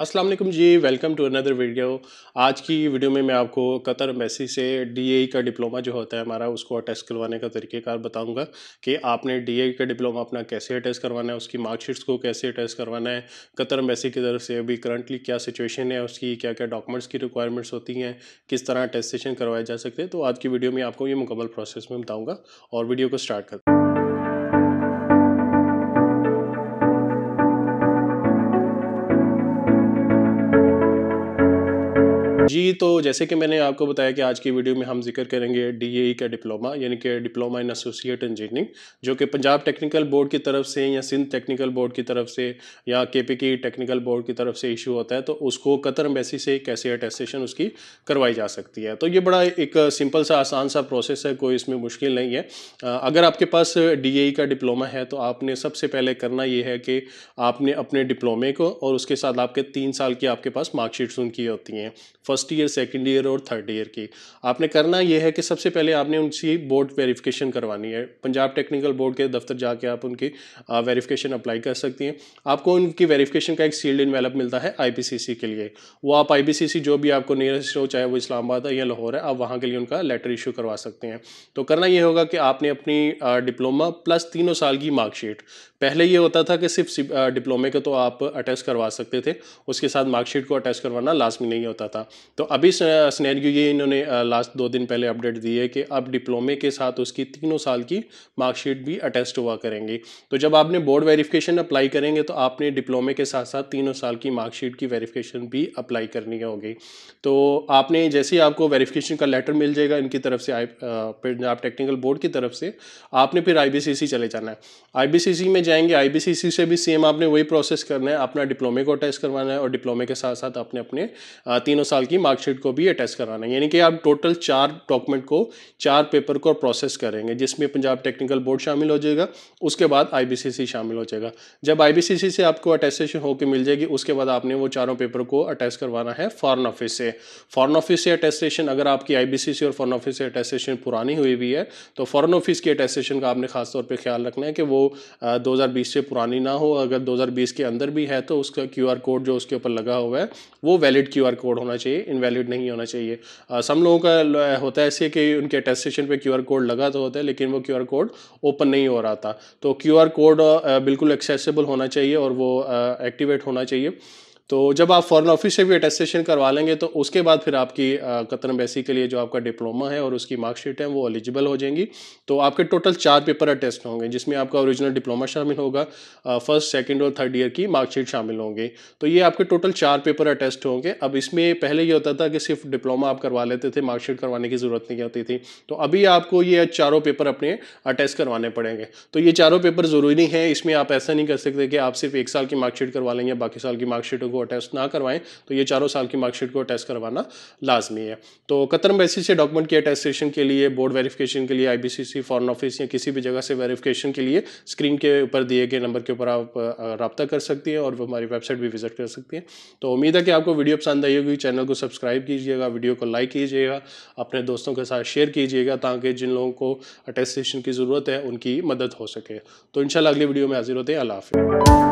Aslam ji welcome to another video आज की video में मैं आपको कतर मेसी से ए e का डिप्लोमा जो होता है हमारा उसको अटेस्ट करवाने का तरीक़ेकार बताऊंगा कि आपने ए e का डिप्लोमा अपना कैसे अटेस्ट करवाना है उसकी मार्कशीट्स को कैसे अटेस्ट करवाना है कतर मेसी की तरफ से अभी करंटली क्या सिचुएशन है उसकी क्या क्या डॉक्यूमेंट्स की रिक्वायरमेंट्स होती हैं किस तरह अटेस्टेशन करवाए जा सकते हैं तो आज की वीडियो में आपको ये मुकम्मल प्रोसेस में बताऊँगा और वीडियो को स्टार्ट कर जी तो जैसे कि मैंने आपको बताया कि आज की वीडियो में हम जिक्र करेंगे डी e का डिप्लोमा यानी कि डिप्लोमा इन एसोसिएट इंजीनियरिंग जो कि पंजाब टेक्निकल बोर्ड की तरफ से या सिंध टेक्निकल बोर्ड की तरफ से या के टेक्निकल बोर्ड की तरफ से इशू होता है तो उसको कतर अम्बेसी से कैसे अटेस्टेशन उसकी करवाई जा सकती है तो ये बड़ा एक सिंपल सा आसान सा प्रोसेस है कोई इसमें मुश्किल नहीं है अगर आपके पास डी e का डिप्लोमा है तो आपने सबसे पहले करना ये है कि आपने अपने डिप्लोमे को और उसके साथ आपके तीन साल की आपके पास मार्कशीट्स उनकी होती हैं फर्स्ट ईयर सेकेंड ईयर और थर्ड ईयर की आपने करना यह है कि सबसे पहले आपने उनकी बोर्ड वेरिफिकेशन करवानी है पंजाब टेक्निकल बोर्ड के दफ्तर जाके आप उनकी वेरिफिकेशन अप्लाई कर सकती हैं आपको उनकी वेरिफिकेशन का एक सील्ड इन मिलता है आई के लिए वो आप आई जो भी आपको नियरेस्ट हो चाहे वो इस्लामाबाद है या लाहौर है आप वहाँ के लिए उनका लेटर इशू करवा सकते हैं तो करना ये होगा कि आपने अपनी डिप्लोमा प्लस तीनों साल की मार्कशीट पहले ये होता था कि सिर्फ डिप्लोमे का तो आप अटैच करवा सकते थे उसके साथ मार्कशीट को अटैच करवाना लाजमी नहीं होता था तो अभी स्नैरियो ये इन्होंने लास्ट दो दिन पहले अपडेट दी है कि अब डिप्लोमे के साथ उसकी तीनों साल की मार्कशीट भी अटेस्ट हुआ करेंगी तो जब आपने बोर्ड वेरिफिकेशन अप्लाई करेंगे तो आपने डिप्लोमे के साथ साथ तीनों साल की मार्कशीट की वेरिफिकेशन भी अप्लाई करनी होगी तो आपने जैसे ही आपको वेरिफिकेशन का लेटर मिल जाएगा इनकी तरफ से आई पंजाब टेक्निकल बोर्ड की तरफ से आपने फिर आई चले जाना है आई में जाएंगे आई से भी सेम आपने वही प्रोसेस करना है अपना डिप्लोमे को अटेस्ट करवाना है और डिप्लोमे के साथ साथ अपने अपने तीनों साल की की मार्कशीट को भी अटैच कराना यानी कि आप टोटल चार डॉक्यूमेंट को चार पेपर को प्रोसेस करेंगे जिसमें पंजाब टेक्निकल बोर्ड शामिल हो जाएगा उसके बाद आईबीसीसी शामिल हो जाएगा जब आईबीसीसी से आपको अटैचेशन होकर मिल जाएगी उसके बाद आपने वो चारों पेपर को अटैच करवाना है फॉरन ऑफिस से फॉरन ऑफिस से अटेस्टेशन अगर आपकी आई और फॉरन ऑफिस से अटेस्टेशन पुरानी हुई हुई है तो फॉरन ऑफिस की अटेस्टेशन का आपने खासतौर पर ख्याल रखना है कि वो दो से पुरानी ना हो अगर दो के अंदर भी है तो उसका क्यू कोड जो उसके ऊपर लगा हुआ है वो वैलिड क्यू कोड होना चाहिए इनवैलिड नहीं होना चाहिए सम लोगों का होता है ऐसे कि उनके टेस्ट सेशन पे क्यूआर कोड लगा तो होता है लेकिन वो क्यूआर कोड ओपन नहीं हो रहा था तो क्यूआर कोड बिल्कुल एक्सेसिबल होना चाहिए और वो एक्टिवेट होना चाहिए तो जब आप फॉरेन ऑफिस से भी अटेस्टेशन करवा लेंगे तो उसके बाद फिर आपकी कतर एम्बेसी के लिए जो आपका डिप्लोमा है और उसकी मार्कशीट है वो एलिजिबल हो जाएंगी तो आपके टोटल चार पेपर अटेस्ट होंगे जिसमें आपका ओरिजिनल डिप्लोमा शामिल होगा फर्स्ट सेकेंड और थर्ड ईयर की मार्कशीट शामिल होंगी तो ये आपके टोटल चार पेपर अटेस्ट होंगे अब इसमें पहले ये होता था कि सिर्फ डिप्लोमा आप करवा लेते थे मार्कशीट करवाने की ज़रूरत नहीं होती थी तो अभी आपको ये चारों पेपर अपने अटेस्ट करवाने पड़ेंगे तो ये चारों पेपर ज़रूरी है इसमें आप ऐसा नहीं कर सकते कि आप सिर्फ एक साल की मार्कशीट करवा लेंगे बाकी साल की मार्कशीटों को अटेस्ट ना करवाएं तो ये चारों साल की मार्कशीट को अटेस्ट करवाना लाजमी है तो कतर एम्बेसी से डॉक्यूमेंट की अटेस्टेशन के लिए बोर्ड वेरिफिकेशन के लिए आई फॉरेन ऑफिस या किसी भी जगह से वेरीफिकेशन के लिए स्क्रीन के ऊपर दिए गए नंबर के ऊपर आप रबता कर सकती हैं और हमारी वेबसाइट भी विजिट कर सकती हैं तो उम्मीद है कि आपको वीडियो पसंद आई होगी चैनल को सब्सक्राइब कीजिएगा वीडियो को लाइक कीजिएगा अपने दोस्तों के साथ शेयर कीजिएगा ताकि जिन लोगों को अटेस्टेशन की ज़रूरत है उनकी मदद हो सके तो इंशाल्लाह अगली वीडियो में हाजिर होते हैं अल्लाह हाफिज़